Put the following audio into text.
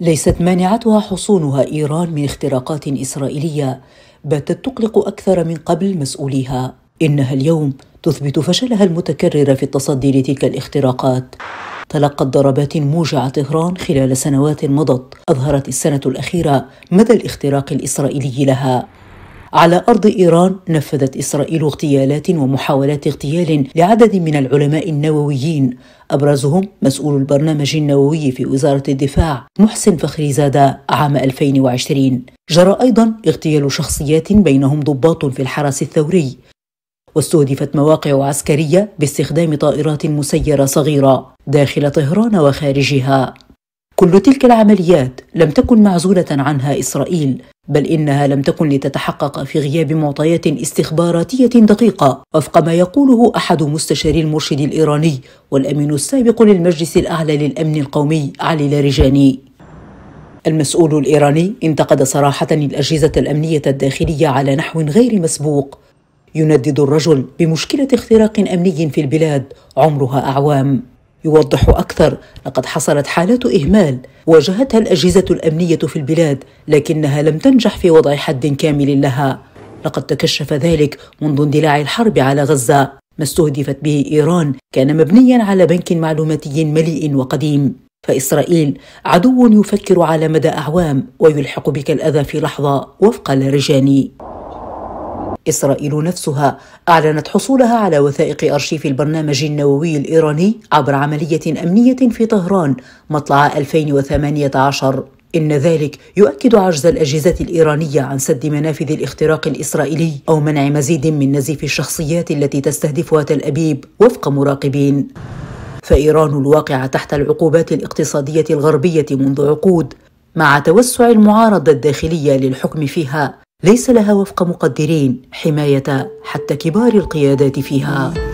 ليست مانعتها حصونها ايران من اختراقات اسرائيليه باتت تقلق اكثر من قبل مسؤوليها انها اليوم تثبت فشلها المتكرر في التصدي لتلك الاختراقات تلقت ضربات موجعة طهران خلال سنوات مضت أظهرت السنة الأخيرة مدى الاختراق الإسرائيلي لها على أرض إيران نفذت إسرائيل اغتيالات ومحاولات اغتيال لعدد من العلماء النوويين أبرزهم مسؤول البرنامج النووي في وزارة الدفاع محسن فخري زادة عام 2020 جرى أيضا اغتيال شخصيات بينهم ضباط في الحرس الثوري واستهدفت مواقع عسكرية باستخدام طائرات مسيرة صغيرة داخل طهران وخارجها كل تلك العمليات لم تكن معزولة عنها إسرائيل بل إنها لم تكن لتتحقق في غياب معطيات استخباراتية دقيقة وفق ما يقوله أحد مستشاري المرشد الإيراني والأمين السابق للمجلس الأعلى للأمن القومي علي لارجاني المسؤول الإيراني انتقد صراحة الأجهزة الأمنية الداخلية على نحو غير مسبوق يندد الرجل بمشكلة اختراق أمني في البلاد عمرها أعوام يوضح أكثر لقد حصلت حالات إهمال واجهتها الأجهزة الأمنية في البلاد لكنها لم تنجح في وضع حد كامل لها لقد تكشف ذلك منذ اندلاع الحرب على غزة ما استهدفت به إيران كان مبنيا على بنك معلوماتي مليء وقديم فإسرائيل عدو يفكر على مدى أعوام ويلحق بك الأذى في لحظة وفق لرجاني إسرائيل نفسها أعلنت حصولها على وثائق أرشيف البرنامج النووي الإيراني عبر عملية أمنية في طهران مطلع 2018 إن ذلك يؤكد عجز الأجهزة الإيرانية عن سد منافذ الاختراق الإسرائيلي أو منع مزيد من نزيف الشخصيات التي تستهدفها تل أبيب وفق مراقبين. فإيران الواقعة تحت العقوبات الاقتصادية الغربية منذ عقود مع توسع المعارضة الداخلية للحكم فيها ليس لها وفق مقدرين حماية حتى كبار القيادات فيها